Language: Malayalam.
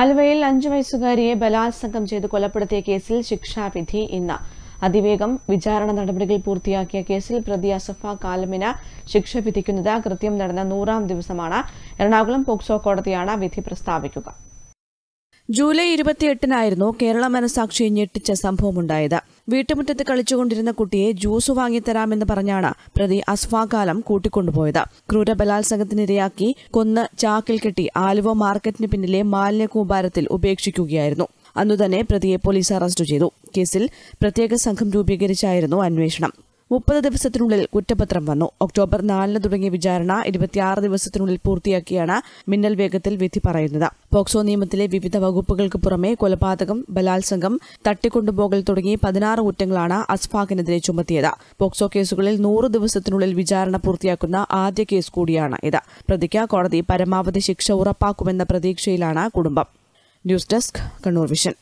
ആലുവയിൽ അഞ്ചു വയസ്സുകാരിയെ ബലാത്സംഗം ചെയ്ത് കൊലപ്പെടുത്തിയ കേസിൽ ശിക്ഷാവിധി ഇന്ന് അതിവേഗം വിചാരണ നടപടികൾ പൂർത്തിയാക്കിയ കേസിൽ പ്രതി അസഫ കാലമിന് ശിക്ഷ വിധിക്കുന്നത് കൃത്യം നടന്ന നൂറാം ദിവസമാണ് എറണാകുളം പോക്സോ കോടതിയാണ് വിധി പ്രസ്താവിക്കുക ജൂലൈ ഇരുപത്തിയെട്ടിനായിരുന്നു കേരള മനസാക്ഷിയെ ഞെട്ടിച്ച സംഭവമുണ്ടായത് വീട്ടുമുറ്റത്ത് കളിച്ചുകൊണ്ടിരുന്ന കുട്ടിയെ ജ്യൂസ് വാങ്ങിത്തരാമെന്ന് പറഞ്ഞാണ് പ്രതി അസ്ഫാകാലം കൂട്ടിക്കൊണ്ടുപോയത് ക്രൂരബലാത്സംഗത്തിനിരയാക്കി കൊന്ന് ചാക്കിൽ കെട്ടി ആലുവ മാർക്കറ്റിന് പിന്നിലെ മാലിന്യ കൂമ്പാരത്തിൽ ഉപേക്ഷിക്കുകയായിരുന്നു അന്നുതന്നെ പ്രതിയെ പോലീസ് അറസ്റ്റ് ചെയ്തു കേസിൽ പ്രത്യേക സംഘം രൂപീകരിച്ചായിരുന്നു അന്വേഷണം മുപ്പത് ദിവസത്തിനുള്ളിൽ കുറ്റപത്രം വന്നു ഒക്ടോബർ നാലിന് തുടങ്ങിയ വിചാരണ ഇരുപത്തിയാറ് ദിവസത്തിനുള്ളിൽ പൂർത്തിയാക്കിയാണ് മിന്നൽ വേഗത്തിൽ വിധി പറയുന്നത് പോക്സോ നിയമത്തിലെ വിവിധ വകുപ്പുകൾക്ക് പുറമെ കൊലപാതകം ബലാത്സംഗം തട്ടിക്കൊണ്ടുപോകൽ തുടങ്ങി പതിനാറ് കുറ്റങ്ങളാണ് അസ്ഫാഖിനെതിരെ ചുമത്തിയത് പോക്സോ കേസുകളിൽ നൂറ് ദിവസത്തിനുള്ളിൽ വിചാരണ പൂർത്തിയാക്കുന്ന ആദ്യ കേസ് കൂടിയാണ് ഇത് പ്രതിക്ക് കോടതി പരമാവധി ശിക്ഷ ഉറപ്പാക്കുമെന്ന പ്രതീക്ഷയിലാണ് കുടുംബം ന്യൂസ് ഡെസ്ക് കണ്ണൂർ വിഷൻ